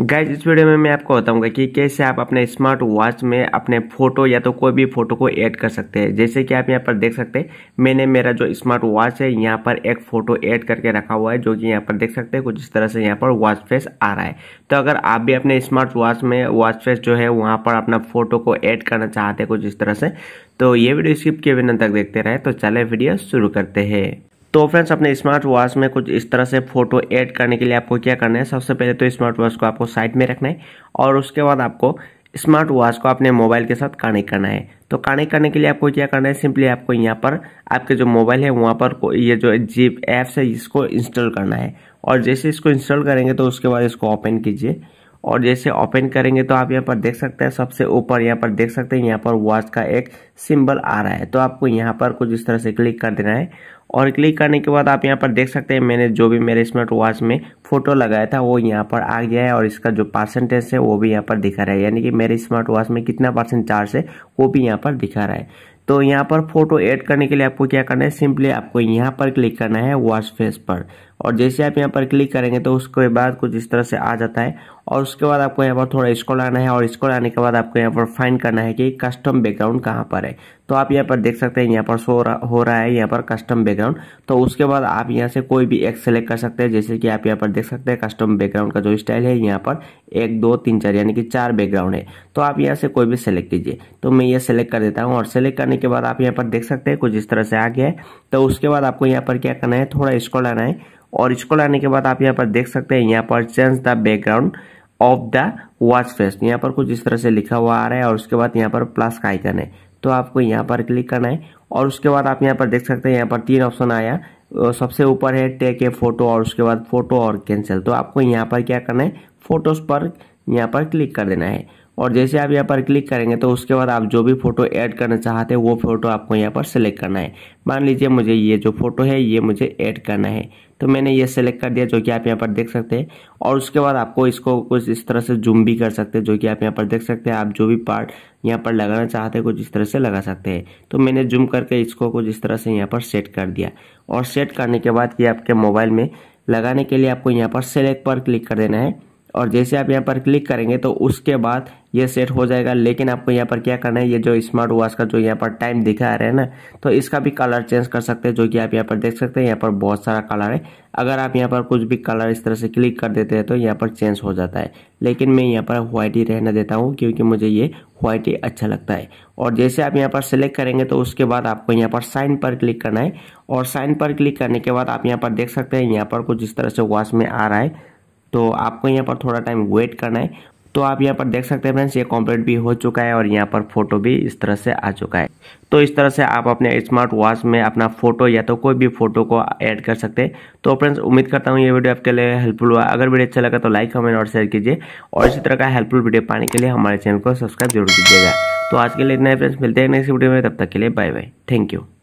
guys इस video में मैं आपको बताऊंगा कि कैसे आप अपने स्मार्ट वॉच में अपने फोटो या तो कोई भी फोटो को ऐड कर सकते हैं जैसे कि आप यहाँ पर देख सकते हैं मैंने मेरा जो स्मार्ट वॉच है यहाँ पर एक फोटो ऐड करके रखा हुआ है जो कि यहाँ पर देख सकते हैं कुछ इस तरह से यहाँ पर वॉच फेस आ रहा है तो अगर आप भी अपने स्मार्ट वॉच में वॉच फेस जो है वहाँ पर अपना फोटो को ऐड करना चाहते हैं कुछ इस तरह से तो ये वीडियो स्किप के बिना तक देखते रहे तो चले वीडियो शुरू करते हैं तो फ्रेंड्स अपने स्मार्ट वॉच में कुछ इस तरह से फोटो ऐड करने के लिए आपको क्या करना है सबसे पहले तो स्मार्ट वॉच को आपको साइड में रखना है और उसके बाद आपको स्मार्ट वॉच को अपने मोबाइल के साथ कनेक्ट करना है तो कनेक्ट करने के लिए आपको क्या करना है सिंपली आपको यहाँ पर आपके जो मोबाइल है वहाँ पर ये जो जीप ऐप्स है इसको इंस्टॉल करना है और जैसे इसको इंस्टॉल करेंगे तो उसके बाद इसको ओपन कीजिए और जैसे ओपन करेंगे तो आप यहाँ पर देख सकते हैं सबसे ऊपर यहाँ पर देख सकते हैं यहाँ पर वॉच का एक सिंबल आ रहा है तो आपको यहाँ पर कुछ इस तरह से क्लिक कर देना है और क्लिक करने के बाद आप यहाँ पर देख सकते हैं मैंने जो भी मेरे स्मार्ट वॉच में फ़ोटो लगाया था वो यहाँ पर आ गया है और इसका जो परसेंटेज है वो भी यहाँ पर दिखा रहा है यानी कि मेरे स्मार्ट वॉच में कितना परसेंट चार्ज है वो भी यहाँ पर दिखा रहा है तो यहाँ पर फोटो ऐड करने के लिए आपको क्या करना है सिंपली आपको यहाँ पर क्लिक करना है वॉच फेस पर और जैसे आप यहाँ पर क्लिक करेंगे तो उसके बाद कुछ इस तरह से आ जाता है और उसके बाद आपको यहाँ पर थोड़ा स्कॉल आना है और स्कॉल आने के बाद आपको यहाँ पर फाइंड करना है कि कस्टम बैकग्राउंड कहाँ पर है तो आप यहाँ पर देख सकते हैं यहाँ पर शो हो रहा है यहाँ पर कस्टम बैकग्राउंड तो उसके बाद आप यहाँ से कोई भी एक सेलेक्ट कर सकते हैं जैसे कि आप यहाँ पर देख सकते हैं कस्टम बैकग्राउंड का जो स्टाइल है यहाँ पर एक दो तीन चार यानी कि चार बैकग्राउंड है तो आप यहाँ से कोई भी सेलेक्ट कीजिए तो मैं ये सेलेक्ट कर देता हूँ और सेलेक्ट करने के बाद आप यहाँ पर देख सकते हैं कुछ इस तरह से आ गया है तो उसके बाद आपको यहाँ पर क्या करना है थोड़ा इसको लाना है और इसको लाने के बाद आप यहाँ पर देख सकते हैं यहाँ पर change the background of the watch face यहाँ पर कुछ इस तरह से लिखा हुआ आ रहा है और उसके बाद यहाँ पर प्लस का आइकन है तो आपको यहाँ पर क्लिक करना है और उसके बाद आप यहाँ पर देख सकते हैं यहाँ पर तीन ऑप्शन आया सबसे ऊपर है टेक ए फोटो और उसके बाद फोटो और कैंसिल तो आपको यहाँ पर क्या करना है फोटोज पर यहाँ पर क्लिक कर देना है और जैसे आप यहाँ पर क्लिक करेंगे तो उसके बाद आप जो भी फ़ोटो ऐड करना चाहते हैं वो फ़ोटो आपको यहाँ पर सेलेक्ट करना है मान लीजिए मुझे ये जो फ़ोटो है ये मुझे ऐड करना है तो मैंने ये सेलेक्ट कर दिया जो कि आप यहाँ पर देख सकते हैं और उसके बाद आपको इसको कुछ इस तरह से जूम भी कर सकते हैं जो कि आप यहाँ पर देख सकते हैं आप जो भी पार्ट यहाँ पर लगाना चाहते हैं कुछ इस तरह से लगा सकते हैं तो मैंने जूम करके इसको कुछ इस तरह से यहाँ पर सेट कर दिया और सेट करने के बाद ये आपके मोबाइल में लगाने के लिए आपको यहाँ पर सेलेक्ट पर क्लिक कर देना है और जैसे आप यहाँ पर क्लिक करेंगे तो उसके बाद ये सेट हो जाएगा लेकिन आपको यहाँ पर क्या करना है ये जो स्मार्ट वॉच का जो यहाँ पर टाइम दिखा रहे हैं ना तो इसका भी कलर चेंज कर सकते हैं जो कि आप यहाँ पर देख सकते हैं यहाँ पर बहुत सारा कलर है अगर आप यहाँ पर कुछ भी कलर इस तरह से क्लिक कर देते हैं तो यहाँ पर चेंज हो जाता है लेकिन मैं यहाँ पर वाइट ही रहने देता हूँ क्योंकि मुझे ये वाइट ही अच्छा लगता है और जैसे आप यहाँ पर सिलेक्ट करेंगे तो उसके बाद आपको यहाँ पर साइन पर क्लिक करना है और साइन पर क्लिक करने के बाद आप यहाँ पर देख सकते हैं यहाँ पर कुछ इस तरह से वॉच में आ रहा है तो आपको यहाँ पर थोड़ा टाइम वेट करना है तो आप यहाँ पर देख सकते हैं फ्रेंड्स ये कंप्लीट भी हो चुका है और यहाँ पर फोटो भी इस तरह से आ चुका है तो इस तरह से आप अपने स्मार्ट वॉच में अपना फोटो या तो कोई भी फोटो को ऐड कर सकते हैं तो फ्रेंड्स उम्मीद करता हूँ ये वीडियो आपके लिए हेल्पफुल हुआ अगर वीडियो अच्छा लगा तो लाइक कमेंट और शेयर कीजिए और इसी तरह का हेल्पफुल वीडियो पाने के लिए हमारे चैनल को सब्सक्राइब जरूर कीजिएगा तो आज के लिए इतना फ्रेंड्स मिलते हैं नेक्स्ट वीडियो में तब तक के लिए बाय बाय थैंक यू